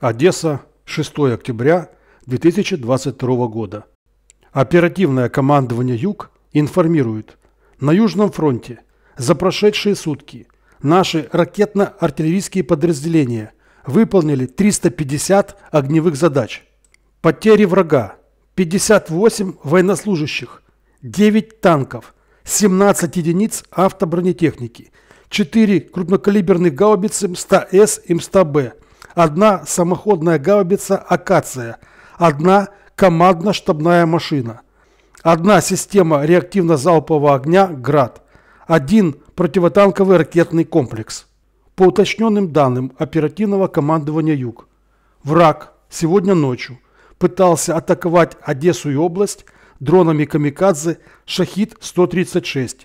Одесса, 6 октября 2022 года. Оперативное командование «Юг» информирует. На Южном фронте за прошедшие сутки наши ракетно-артиллерийские подразделения выполнили 350 огневых задач. Потери врага 58 военнослужащих, 9 танков, 17 единиц автобронетехники, 4 крупнокалиберных гаубицы 100 с и м 100 – одна самоходная гаубица «Акация», одна командно-штабная машина, одна система реактивно-залпового огня «Град», один противотанковый ракетный комплекс. По уточненным данным оперативного командования «Юг», враг сегодня ночью пытался атаковать Одессу и область дронами «Камикадзе» «Шахид-136».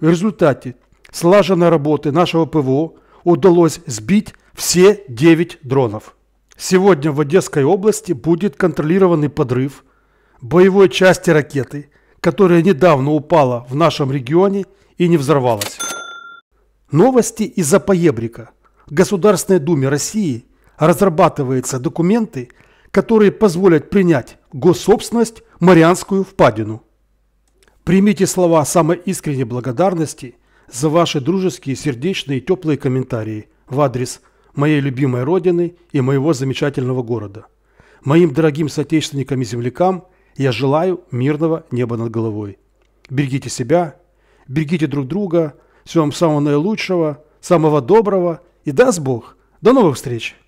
В результате слаженной работы нашего ПВО удалось сбить все 9 дронов. Сегодня в Одесской области будет контролированный подрыв боевой части ракеты, которая недавно упала в нашем регионе и не взорвалась. Новости из-за поебрика. В Государственной Думе России разрабатываются документы, которые позволят принять госсобственность Марианскую впадину. Примите слова самой искренней благодарности за ваши дружеские, сердечные и теплые комментарии в адрес моей любимой родины и моего замечательного города. Моим дорогим соотечественникам и землякам я желаю мирного неба над головой. Берегите себя, берегите друг друга, всего вам самого наилучшего, самого доброго и даст Бог. До новых встреч!